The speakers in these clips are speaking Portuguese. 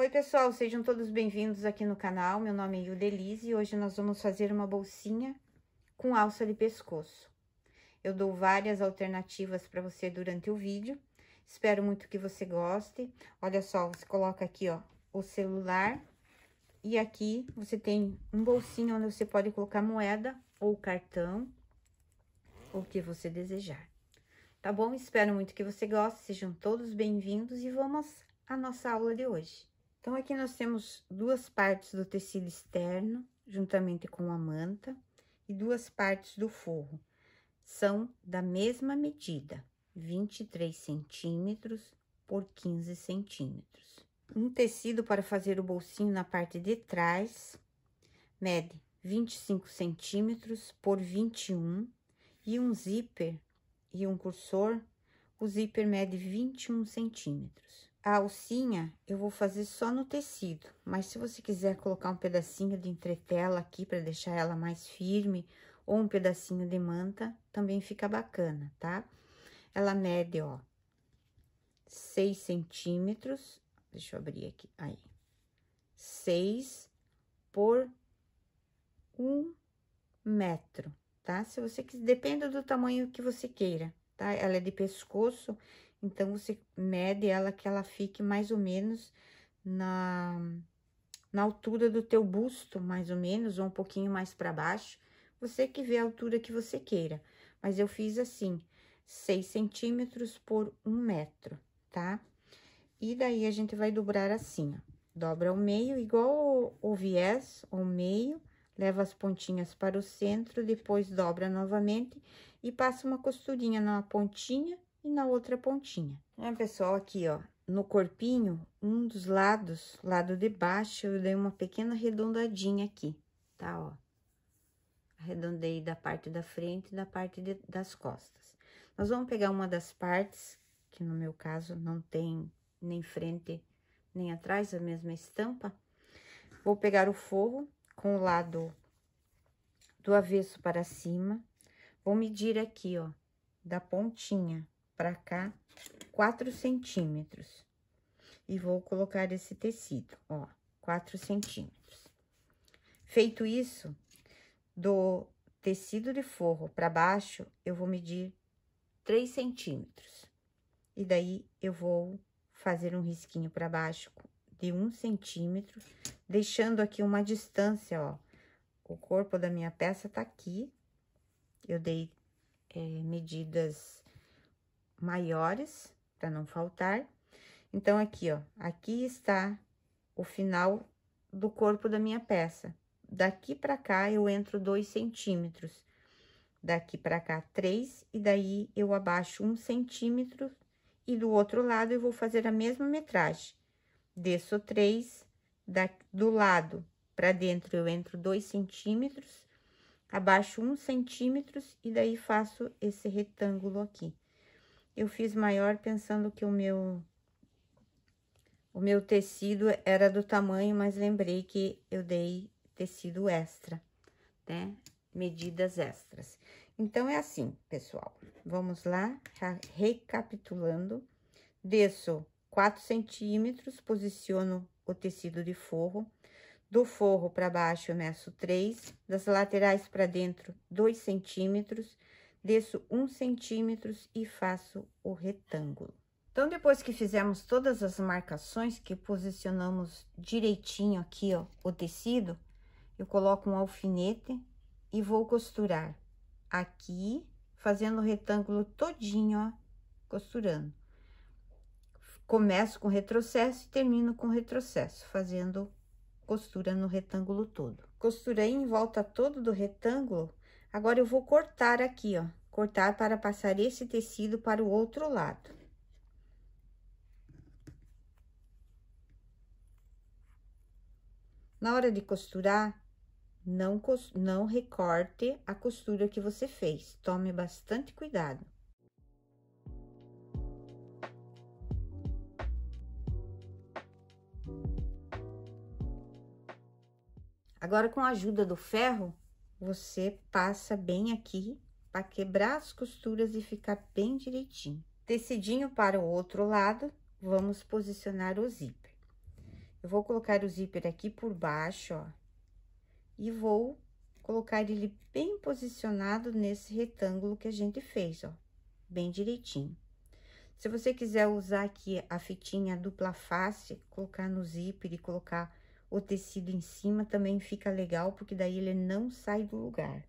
Oi, pessoal, sejam todos bem-vindos aqui no canal. Meu nome é Yudelise e hoje nós vamos fazer uma bolsinha com alça de pescoço. Eu dou várias alternativas para você durante o vídeo. Espero muito que você goste. Olha só, você coloca aqui, ó, o celular. E aqui você tem um bolsinho onde você pode colocar moeda ou cartão, ou o que você desejar. Tá bom? Espero muito que você goste. Sejam todos bem-vindos e vamos à nossa aula de hoje. Então, aqui nós temos duas partes do tecido externo, juntamente com a manta, e duas partes do forro. São da mesma medida, 23 centímetros por 15 centímetros. Um tecido para fazer o bolsinho na parte de trás, mede 25 centímetros por 21 e um zíper e um cursor, o zíper mede 21 centímetros. A alcinha eu vou fazer só no tecido, mas se você quiser colocar um pedacinho de entretela aqui para deixar ela mais firme, ou um pedacinho de manta, também fica bacana, tá? Ela mede, ó, 6 centímetros, deixa eu abrir aqui, aí, 6 por 1 metro, tá? Se você quiser, depende do tamanho que você queira, tá? Ela é de pescoço, então, você mede ela que ela fique mais ou menos na, na altura do teu busto, mais ou menos, ou um pouquinho mais para baixo. Você que vê a altura que você queira. Mas eu fiz assim, 6 centímetros por um metro, tá? E daí, a gente vai dobrar assim, ó. Dobra ao meio, igual o, o viés, ao meio, leva as pontinhas para o centro, depois dobra novamente e passa uma costurinha na pontinha e na outra pontinha. É, pessoal, aqui, ó, no corpinho, um dos lados, lado de baixo, eu dei uma pequena arredondadinha aqui, tá, ó. Arredondei da parte da frente e da parte de, das costas. Nós vamos pegar uma das partes, que no meu caso não tem nem frente nem atrás, a mesma estampa. Vou pegar o forro com o lado do avesso para cima. Vou medir aqui, ó, da pontinha para cá, 4 centímetros. E vou colocar esse tecido, ó, 4 centímetros. Feito isso, do tecido de forro para baixo, eu vou medir 3 centímetros. E daí, eu vou fazer um risquinho para baixo de 1 um centímetro, deixando aqui uma distância, ó. O corpo da minha peça tá aqui. Eu dei é, medidas maiores, para não faltar. Então, aqui, ó, aqui está o final do corpo da minha peça. Daqui para cá, eu entro dois centímetros. Daqui para cá, três, e daí eu abaixo um centímetro. E do outro lado, eu vou fazer a mesma metragem. Desço três, da, do lado para dentro, eu entro dois centímetros. Abaixo um centímetro e daí faço esse retângulo aqui eu fiz maior pensando que o meu o meu tecido era do tamanho, mas lembrei que eu dei tecido extra, né? Medidas extras. Então, é assim, pessoal. Vamos lá, recapitulando. Desço 4 centímetros, posiciono o tecido de forro. Do forro para baixo, eu meço 3. Das laterais para dentro, 2 centímetros desço 1 centímetro e faço o retângulo. Então, depois que fizemos todas as marcações, que posicionamos direitinho aqui, ó, o tecido, eu coloco um alfinete e vou costurar aqui, fazendo o retângulo todinho, ó, costurando. Começo com retrocesso e termino com retrocesso, fazendo costura no retângulo todo. Costurei em volta todo do retângulo Agora, eu vou cortar aqui, ó. Cortar para passar esse tecido para o outro lado. Na hora de costurar, não, não recorte a costura que você fez. Tome bastante cuidado. Agora, com a ajuda do ferro, você passa bem aqui para quebrar as costuras e ficar bem direitinho. Tecidinho para o outro lado, vamos posicionar o zíper. Eu vou colocar o zíper aqui por baixo, ó, e vou colocar ele bem posicionado nesse retângulo que a gente fez, ó, bem direitinho. Se você quiser usar aqui a fitinha dupla face, colocar no zíper e colocar o tecido em cima também fica legal, porque daí ele não sai do lugar.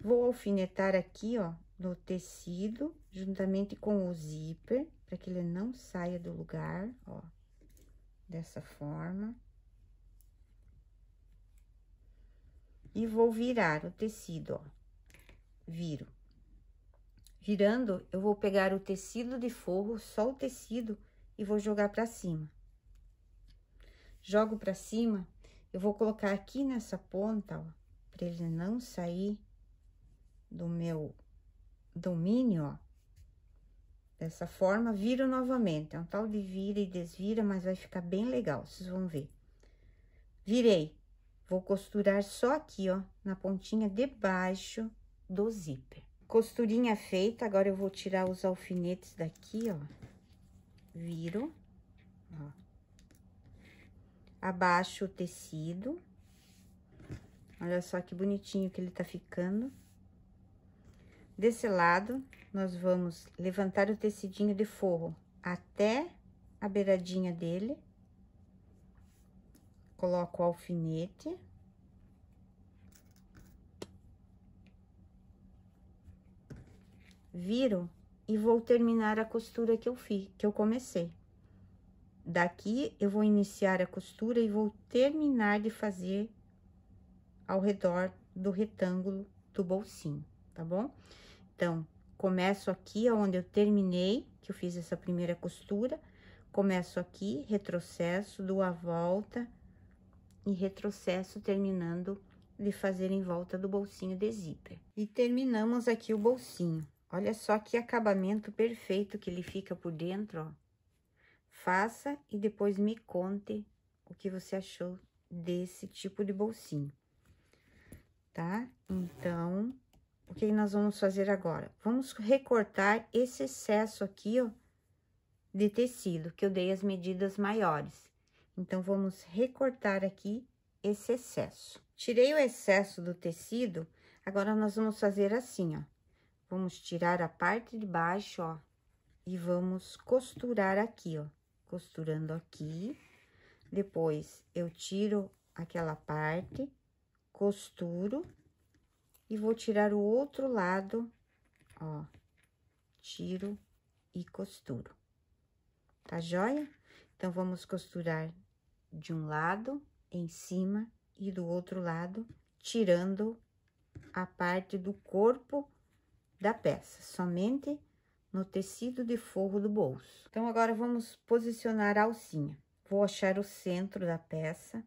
Vou alfinetar aqui, ó, no tecido, juntamente com o zíper, para que ele não saia do lugar, ó, dessa forma. E vou virar o tecido, ó, viro. Virando, eu vou pegar o tecido de forro, só o tecido, e vou jogar pra cima jogo pra cima, eu vou colocar aqui nessa ponta, ó, pra ele não sair do meu domínio, ó. Dessa forma, viro novamente. É um tal de vira e desvira, mas vai ficar bem legal, vocês vão ver. Virei. Vou costurar só aqui, ó, na pontinha debaixo do zíper. Costurinha feita, agora eu vou tirar os alfinetes daqui, ó. Viro abaixo o tecido. Olha só que bonitinho que ele tá ficando. Desse lado, nós vamos levantar o tecidinho de forro até a beiradinha dele. Coloco o alfinete. Viro e vou terminar a costura que eu fiz, que eu comecei. Daqui, eu vou iniciar a costura e vou terminar de fazer ao redor do retângulo do bolsinho, tá bom? Então, começo aqui onde eu terminei, que eu fiz essa primeira costura, começo aqui, retrocesso, dou a volta e retrocesso, terminando de fazer em volta do bolsinho de zíper. E terminamos aqui o bolsinho. Olha só que acabamento perfeito que ele fica por dentro, ó. Faça e depois me conte o que você achou desse tipo de bolsinho, tá? Então, o que nós vamos fazer agora? Vamos recortar esse excesso aqui, ó, de tecido, que eu dei as medidas maiores. Então, vamos recortar aqui esse excesso. Tirei o excesso do tecido, agora nós vamos fazer assim, ó. Vamos tirar a parte de baixo, ó, e vamos costurar aqui, ó costurando aqui. Depois, eu tiro aquela parte, costuro e vou tirar o outro lado, ó, tiro e costuro. Tá joia? Então, vamos costurar de um lado, em cima, e do outro lado, tirando a parte do corpo da peça. Somente no tecido de forro do bolso. Então, agora, vamos posicionar a alcinha. Vou achar o centro da peça.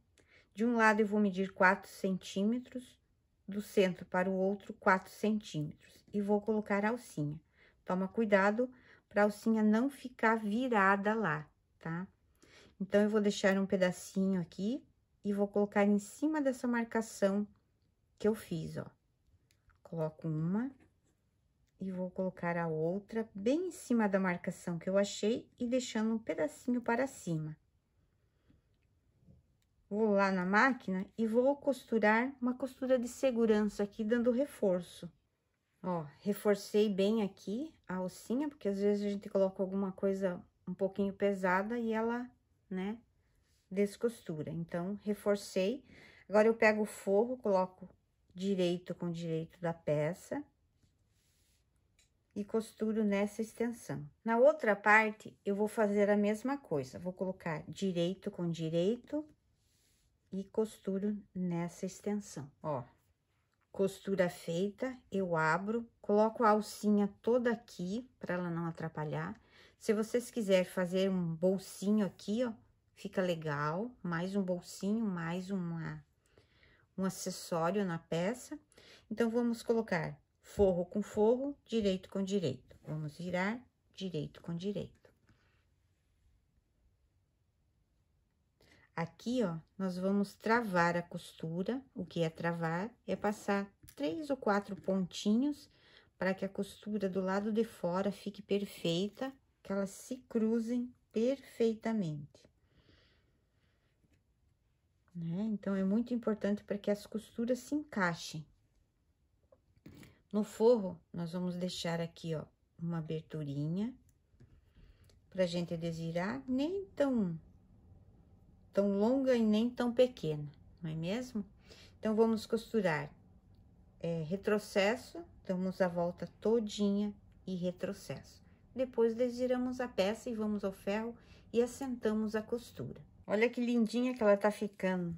De um lado, eu vou medir 4 centímetros, do centro para o outro, 4 centímetros. E vou colocar a alcinha. Toma cuidado para a alcinha não ficar virada lá, tá? Então, eu vou deixar um pedacinho aqui e vou colocar em cima dessa marcação que eu fiz, ó. Coloco uma, e vou colocar a outra bem em cima da marcação que eu achei e deixando um pedacinho para cima. Vou lá na máquina e vou costurar uma costura de segurança aqui, dando reforço. Ó, reforcei bem aqui a alcinha, porque às vezes a gente coloca alguma coisa um pouquinho pesada e ela, né, descostura. Então, reforcei. Agora, eu pego o forro, coloco direito com direito da peça e costuro nessa extensão. Na outra parte, eu vou fazer a mesma coisa, vou colocar direito com direito e costuro nessa extensão, ó. Costura feita, eu abro, coloco a alcinha toda aqui, para ela não atrapalhar. Se vocês quiserem fazer um bolsinho aqui, ó, fica legal. Mais um bolsinho, mais uma, um acessório na peça. Então, vamos colocar forro com forro, direito com direito. Vamos virar direito com direito. Aqui, ó, nós vamos travar a costura. O que é travar? É passar três ou quatro pontinhos para que a costura do lado de fora fique perfeita, que elas se cruzem perfeitamente. Né? Então, é muito importante para que as costuras se encaixem. No forro, nós vamos deixar aqui, ó, uma aberturinha pra gente desirar, nem tão, tão longa e nem tão pequena, não é mesmo? Então, vamos costurar é, retrocesso, damos então, a volta todinha e retrocesso. Depois, desiramos a peça e vamos ao ferro e assentamos a costura. Olha que lindinha que ela tá ficando.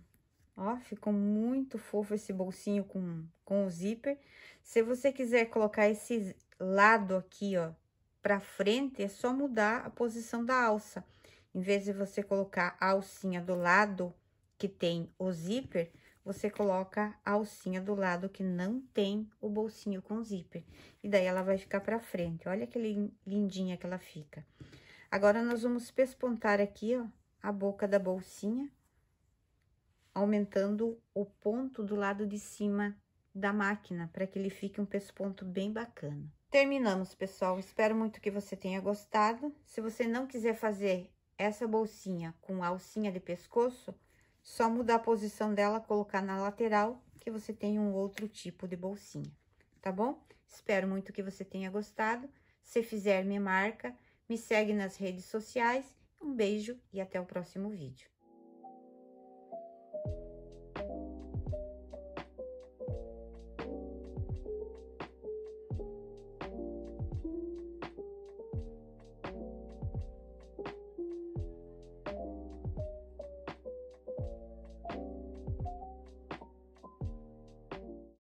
Ó, ficou muito fofo esse bolsinho com, com o zíper. Se você quiser colocar esse lado aqui, ó, pra frente, é só mudar a posição da alça. Em vez de você colocar a alcinha do lado que tem o zíper, você coloca a alcinha do lado que não tem o bolsinho com zíper. E daí, ela vai ficar pra frente. Olha que lindinha que ela fica. Agora, nós vamos pespontar aqui, ó, a boca da bolsinha aumentando o ponto do lado de cima da máquina, para que ele fique um pesponto bem bacana. Terminamos, pessoal. Espero muito que você tenha gostado. Se você não quiser fazer essa bolsinha com alcinha de pescoço, só mudar a posição dela, colocar na lateral, que você tem um outro tipo de bolsinha, tá bom? Espero muito que você tenha gostado. Se fizer, me marca, me segue nas redes sociais. Um beijo e até o próximo vídeo.